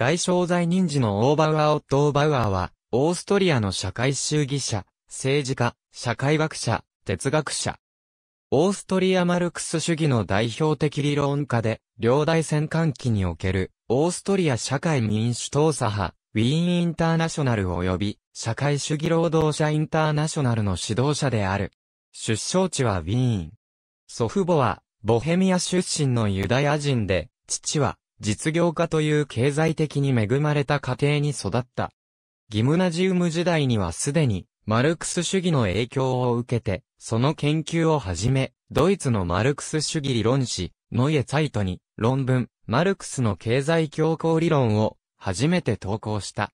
外省在任時のオーバウアー・オットオー・バウアーは、オーストリアの社会主義者、政治家、社会学者、哲学者。オーストリア・マルクス主義の代表的理論家で、両大戦間期における、オーストリア社会民主党左派、ウィーン・インターナショナル及び、社会主義労働者インターナショナルの指導者である。出生地はウィーン。祖父母は、ボヘミア出身のユダヤ人で、父は、実業家という経済的に恵まれた家庭に育った。ギムナジウム時代にはすでに、マルクス主義の影響を受けて、その研究をはじめ、ドイツのマルクス主義理論誌、ノイエ・ツァイトに、論文、マルクスの経済強行理論を、初めて投稿した。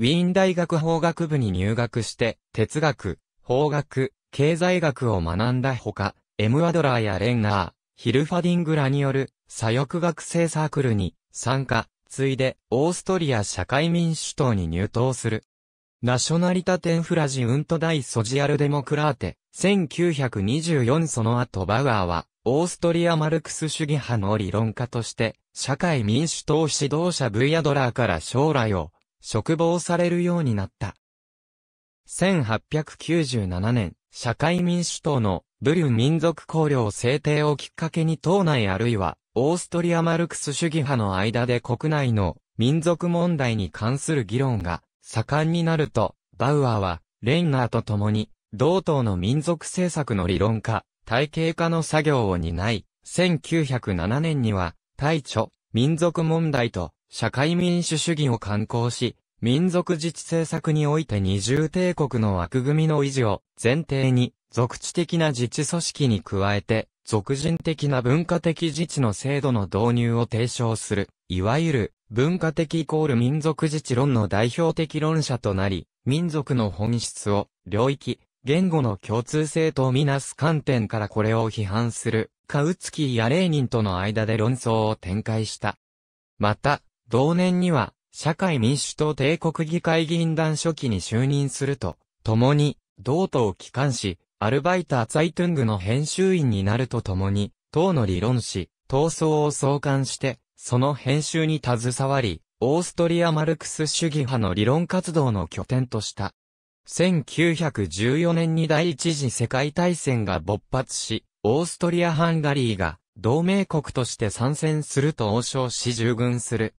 ウィーン大学法学部に入学して、哲学、法学、経済学を学んだほか、エム・アドラーやレンナー、ヒルファディングらによる左翼学生サークルに参加、ついで、オーストリア社会民主党に入党する。ナショナリタテンフラジウント大ソジアルデモクラーテ、1924その後バウアーは、オーストリアマルクス主義派の理論家として、社会民主党指導者ブイアドラーから将来を、嘱望されるようになった。1897年、社会民主党のブリュン民族綱領制定をきっかけに党内あるいはオーストリアマルクス主義派の間で国内の民族問題に関する議論が盛んになると、バウアーは、レンナーと共に、同党の民族政策の理論化、体系化の作業を担い、1907年には、大著、民族問題と、社会民主主義を刊行し、民族自治政策において二重帝国の枠組みの維持を前提に、属地的な自治組織に加えて、俗人的な文化的自治の制度の導入を提唱する、いわゆる文化的イコール民族自治論の代表的論者となり、民族の本質を、領域、言語の共通性とみなす観点からこれを批判する、カウツキーやレーニンとの間で論争を展開した。また、同年には、社会民主党帝国議会議員団初期に就任すると、共に、同党帰還し、アルバイター・ツァイトゥングの編集員になるとともに、党の理論誌、闘争を創刊して、その編集に携わり、オーストリア・マルクス主義派の理論活動の拠点とした。1914年に第一次世界大戦が勃発し、オーストリア・ハンガリーが同盟国として参戦すると王将し従軍する。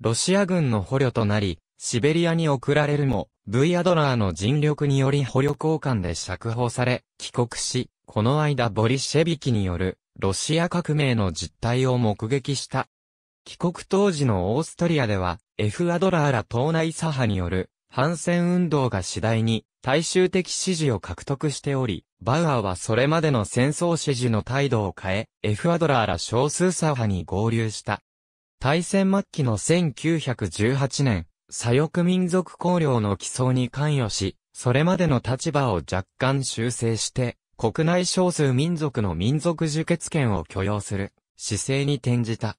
ロシア軍の捕虜となり、シベリアに送られるも、V アドラーの尽力により捕虜交換で釈放され、帰国し、この間ボリシェビキによる、ロシア革命の実態を目撃した。帰国当時のオーストリアでは、F アドラーら党内左派による、反戦運動が次第に、大衆的支持を獲得しており、バウアーはそれまでの戦争支持の態度を変え、F アドラーら少数左派に合流した。大戦末期の1918年、左翼民族公領の起草に関与し、それまでの立場を若干修正して、国内少数民族の民族受決権を許容する姿勢に転じた。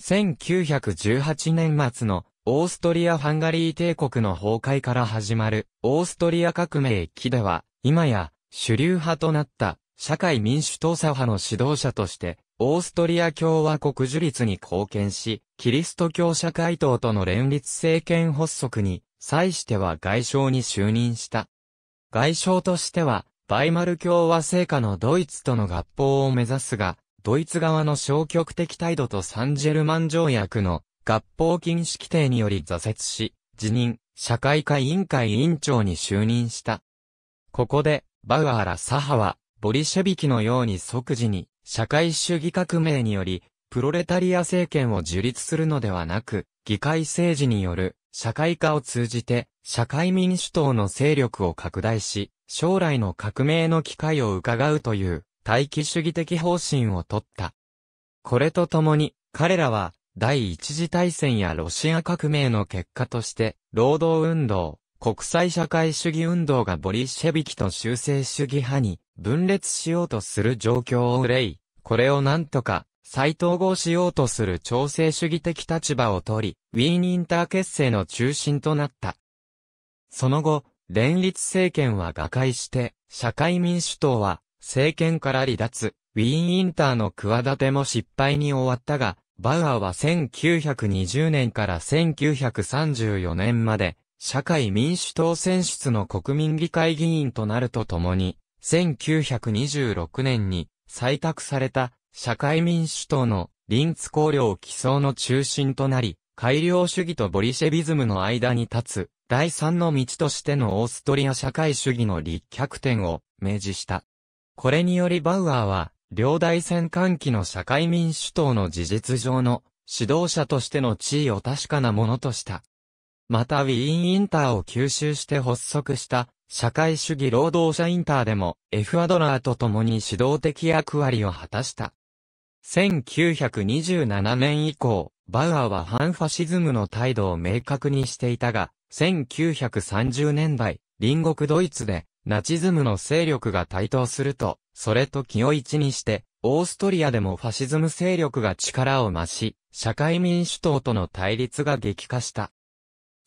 1918年末のオーストリア・ハンガリー帝国の崩壊から始まるオーストリア革命期では、今や主流派となった社会民主党左派の指導者としてオーストリア共和国樹立に貢献し、キリスト教社会党との連立政権発足に、際しては外相に就任した。外相としては、バイマル共和政下のドイツとの合法を目指すが、ドイツ側の消極的態度とサンジェルマン条約の合法禁止規定により挫折し、辞任、社会科委員会委員長に就任した。ここで、バウアーラ・サハは、ボリシェビキのように即時に社会主義革命により、プロレタリア政権を樹立するのではなく、議会政治による社会化を通じて、社会民主党の勢力を拡大し、将来の革命の機会を伺うという、待機主義的方針をとった。これとともに、彼らは、第一次大戦やロシア革命の結果として、労働運動、国際社会主義運動がボリシェビキと修正主義派に分裂しようとする状況を憂い、これをなんとか再統合しようとする調整主義的立場を取り、ウィーンインター結成の中心となった。その後、連立政権は瓦解して、社会民主党は政権から離脱、ウィーンインターの企ても失敗に終わったが、バウアーは1920年から1934年まで社会民主党選出の国民議会議員となるとともに、1926年に採択された社会民主党の臨津綱領起草の中心となり、改良主義とボリシェビズムの間に立つ、第三の道としてのオーストリア社会主義の立脚点を明示した。これによりバウアーは、両大戦間期の社会民主党の事実上の指導者としての地位を確かなものとした。またウィーンインターを吸収して発足した社会主義労働者インターでもエフ・アドラーと共に指導的役割を果たした。1927年以降、バウアーは反ファシズムの態度を明確にしていたが、1930年代、隣国ドイツでナチズムの勢力が台頭すると、それと気を一にして、オーストリアでもファシズム勢力が力を増し、社会民主党との対立が激化した。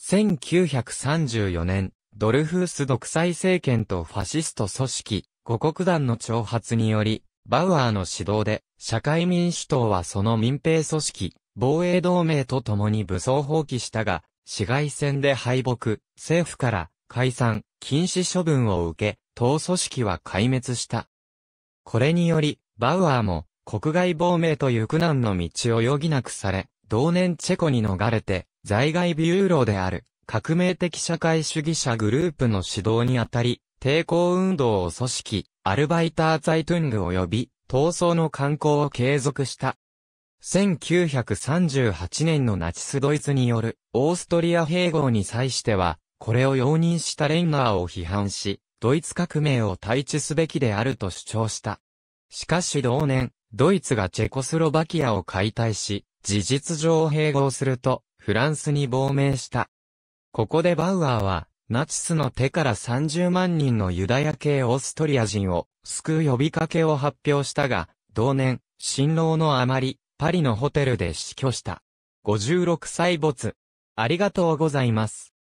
1934年、ドルフース独裁政権とファシスト組織、五国団の挑発により、バウアーの指導で、社会民主党はその民兵組織、防衛同盟と共に武装放棄したが、市街戦で敗北、政府から解散、禁止処分を受け、党組織は壊滅した。これにより、バウアーも国外亡命という苦難の道を余儀なくされ、同年チェコに逃れて、在外ビューロである、革命的社会主義者グループの指導にあたり、抵抗運動を組織、アルバイター・ザイトゥング及び、闘争の観光を継続した。1938年のナチスドイツによるオーストリア併合に際しては、これを容認したレンナーを批判し、ドイツ革命を対峙すべきであると主張した。しかし同年、ドイツがチェコスロバキアを解体し、事実上併合すると、フランスに亡命した。ここでバウアーは、ナチスの手から30万人のユダヤ系オーストリア人を救う呼びかけを発表したが、同年、新郎のあまり、パリのホテルで死去した。56歳没。ありがとうございます。